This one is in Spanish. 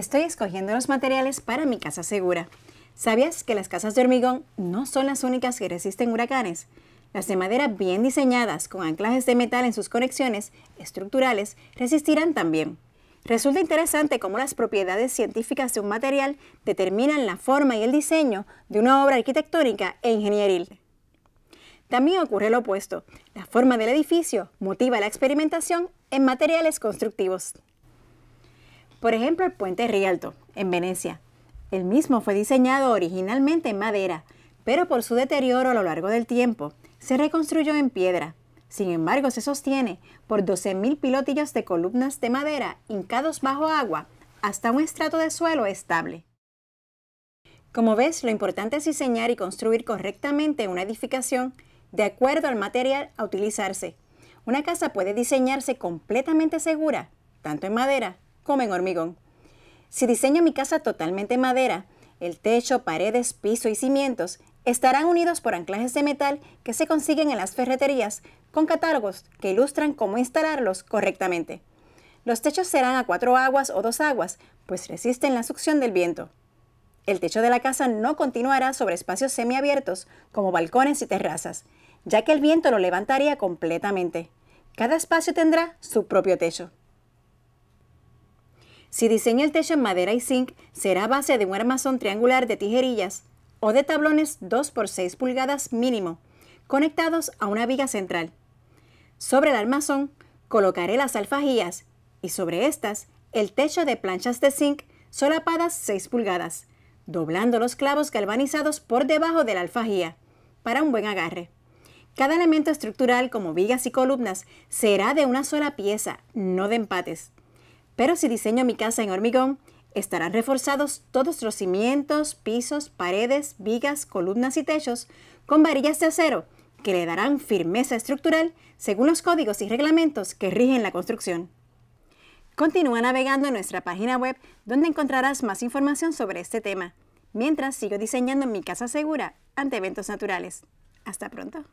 Estoy escogiendo los materiales para mi casa segura. ¿Sabías que las casas de hormigón no son las únicas que resisten huracanes? Las de madera bien diseñadas, con anclajes de metal en sus conexiones estructurales, resistirán también. Resulta interesante cómo las propiedades científicas de un material determinan la forma y el diseño de una obra arquitectónica e ingenieril. También ocurre lo opuesto. La forma del edificio motiva la experimentación en materiales constructivos. Por ejemplo, el puente Rialto, en Venecia. El mismo fue diseñado originalmente en madera, pero por su deterioro a lo largo del tiempo, se reconstruyó en piedra. Sin embargo, se sostiene por 12.000 pilotillos de columnas de madera hincados bajo agua hasta un estrato de suelo estable. Como ves, lo importante es diseñar y construir correctamente una edificación de acuerdo al material a utilizarse. Una casa puede diseñarse completamente segura, tanto en madera comen hormigón. Si diseño mi casa totalmente en madera, el techo, paredes, piso y cimientos estarán unidos por anclajes de metal que se consiguen en las ferreterías con catálogos que ilustran cómo instalarlos correctamente. Los techos serán a cuatro aguas o dos aguas, pues resisten la succión del viento. El techo de la casa no continuará sobre espacios semiabiertos como balcones y terrazas, ya que el viento lo levantaría completamente. Cada espacio tendrá su propio techo. Si diseña el techo en madera y zinc, será base de un armazón triangular de tijerillas o de tablones 2 por 6 pulgadas mínimo, conectados a una viga central. Sobre el armazón colocaré las alfajías y sobre estas el techo de planchas de zinc solapadas 6 pulgadas, doblando los clavos galvanizados por debajo de la alfajía para un buen agarre. Cada elemento estructural como vigas y columnas será de una sola pieza, no de empates. Pero si diseño mi casa en hormigón, estarán reforzados todos los cimientos, pisos, paredes, vigas, columnas y techos con varillas de acero que le darán firmeza estructural según los códigos y reglamentos que rigen la construcción. Continúa navegando en nuestra página web donde encontrarás más información sobre este tema, mientras sigo diseñando mi casa segura ante eventos naturales. Hasta pronto.